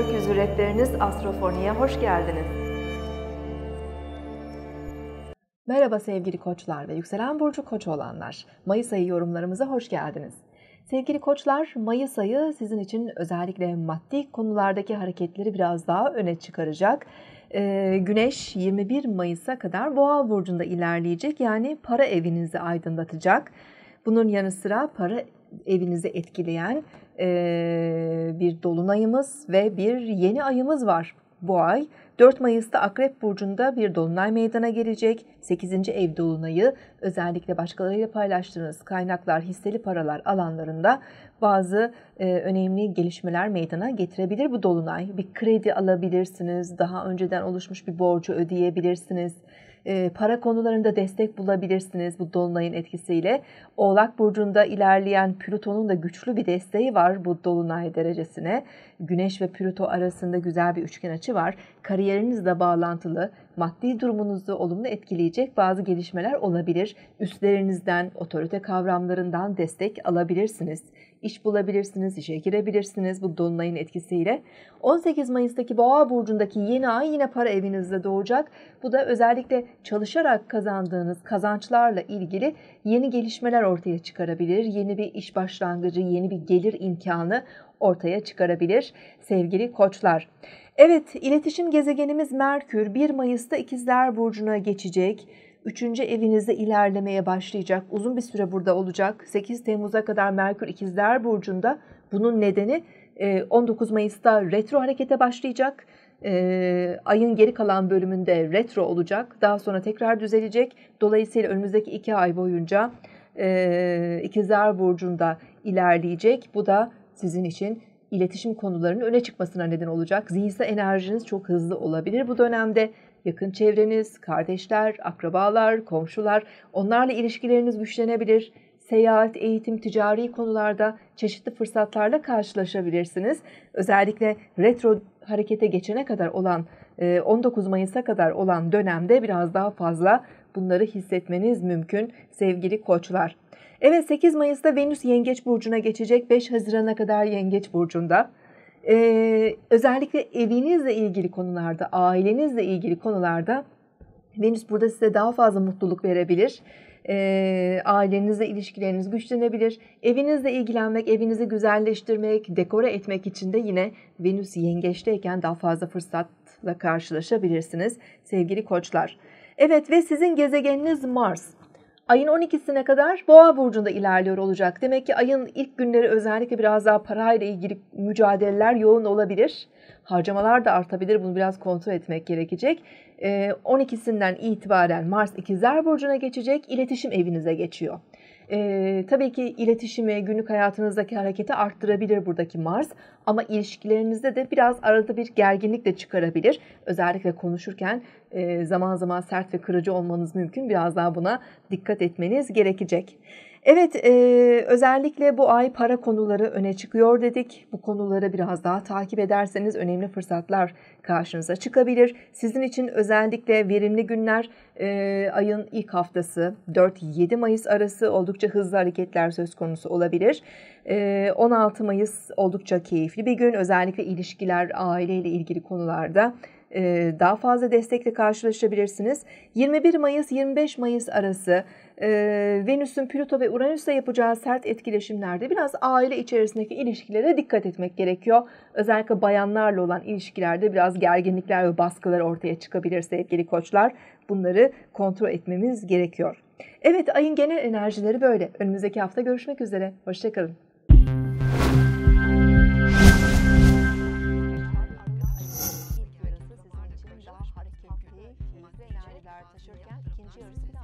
Gökyüzü Rehberiniz Astrofoni'ye hoş geldiniz. Merhaba sevgili koçlar ve yükselen burcu koç olanlar. Mayıs ayı yorumlarımıza hoş geldiniz. Sevgili koçlar, Mayıs ayı sizin için özellikle maddi konulardaki hareketleri biraz daha öne çıkaracak. Ee, güneş 21 Mayıs'a kadar Boğa burcunda ilerleyecek. Yani para evinizi aydınlatacak. Bunun yanı sıra para evinizi etkileyen bir dolunayımız ve bir yeni ayımız var bu ay. 4 Mayıs'ta Akrep Burcu'nda bir dolunay meydana gelecek. 8. ev dolunayı özellikle başkalarıyla paylaştığınız kaynaklar, hisseli paralar alanlarında bazı e, önemli gelişmeler meydana getirebilir bu dolunay. Bir kredi alabilirsiniz, daha önceden oluşmuş bir borcu ödeyebilirsiniz ee, para konularında destek bulabilirsiniz bu dolunayın etkisiyle. Oğlak burcunda ilerleyen Plüton'un da güçlü bir desteği var bu dolunay derecesine. Güneş ve Plüto arasında güzel bir üçgen açı var. Kariyerinizle bağlantılı maddi durumunuzu olumlu etkileyecek bazı gelişmeler olabilir. Üstlerinizden, otorite kavramlarından destek alabilirsiniz. İş bulabilirsiniz, işe girebilirsiniz bu dolunayın etkisiyle. 18 Mayıs'taki Boğa burcundaki yeni ay yine para evinizde doğacak. Bu da özellikle çalışarak kazandığınız kazançlarla ilgili yeni gelişmeler ortaya çıkarabilir. Yeni bir iş başlangıcı, yeni bir gelir imkanı ortaya çıkarabilir sevgili koçlar. Evet, iletişim gezegenimiz Merkür 1 Mayıs'ta İkizler Burcu'na geçecek. Üçüncü evinizde ilerlemeye başlayacak. Uzun bir süre burada olacak. 8 Temmuz'a kadar Merkür İkizler Burcu'nda. Bunun nedeni 19 e, Mayıs'ta retro harekete başlayacak. E, ayın geri kalan bölümünde retro olacak. Daha sonra tekrar düzelecek. Dolayısıyla önümüzdeki iki ay boyunca e, İkizler Burcu'nda ilerleyecek. Bu da sizin için iletişim konularının öne çıkmasına neden olacak. Zihinsel enerjiniz çok hızlı olabilir bu dönemde. Yakın çevreniz, kardeşler, akrabalar, komşular, onlarla ilişkileriniz güçlenebilir. Seyahat, eğitim, ticari konularda çeşitli fırsatlarla karşılaşabilirsiniz. Özellikle retro harekete geçene kadar olan 19 Mayıs'a kadar olan dönemde biraz daha fazla Bunları hissetmeniz mümkün sevgili koçlar. Evet 8 Mayıs'ta Venüs Yengeç Burcu'na geçecek 5 Haziran'a kadar Yengeç Burcu'nda. Ee, özellikle evinizle ilgili konularda, ailenizle ilgili konularda Venüs burada size daha fazla mutluluk verebilir. E, ailenizle ilişkileriniz güçlenebilir. Evinizle ilgilenmek, evinizi güzelleştirmek, dekore etmek için de yine Venüs yengeçteyken daha fazla fırsatla karşılaşabilirsiniz sevgili koçlar. Evet ve sizin gezegeniniz Mars. Ayın 12'sine kadar Boğa burcunda ilerliyor olacak. Demek ki ayın ilk günleri özellikle biraz daha parayla ilgili mücadeleler yoğun olabilir. Harcamalar da artabilir. Bunu biraz kontrol etmek gerekecek. 12'sinden ee, itibaren Mars ikizler burcuna geçecek. İletişim evinize geçiyor. E, tabii ki iletişimi, günlük hayatınızdaki hareketi arttırabilir buradaki Mars. Ama ilişkilerinizde de biraz arada bir gerginlik de çıkarabilir. Özellikle konuşurken e, zaman zaman sert ve kırıcı olmanız mümkün. Biraz daha buna dikkat etmeniz gerekecek. Evet, e, özellikle bu ay para konuları öne çıkıyor dedik. Bu konuları biraz daha takip ederseniz önemli fırsatlar karşınıza çıkabilir. Sizin için özellikle verimli günler e, ayın ilk haftası 4-7 Mayıs arası oldukça hızlı hareketler söz konusu olabilir. E, 16 Mayıs oldukça keyifli bir gün. Özellikle ilişkiler, aileyle ilgili konularda ee, daha fazla destekle karşılaşabilirsiniz. 21 Mayıs-25 Mayıs arası ee, Venüs'ün Plüto ve Uranüs'le yapacağı sert etkileşimlerde biraz aile içerisindeki ilişkilere dikkat etmek gerekiyor. Özellikle bayanlarla olan ilişkilerde biraz gerginlikler ve baskılar ortaya çıkabilir sevgili koçlar. Bunları kontrol etmemiz gerekiyor. Evet ayın genel enerjileri böyle. Önümüzdeki hafta görüşmek üzere. Hoşçakalın.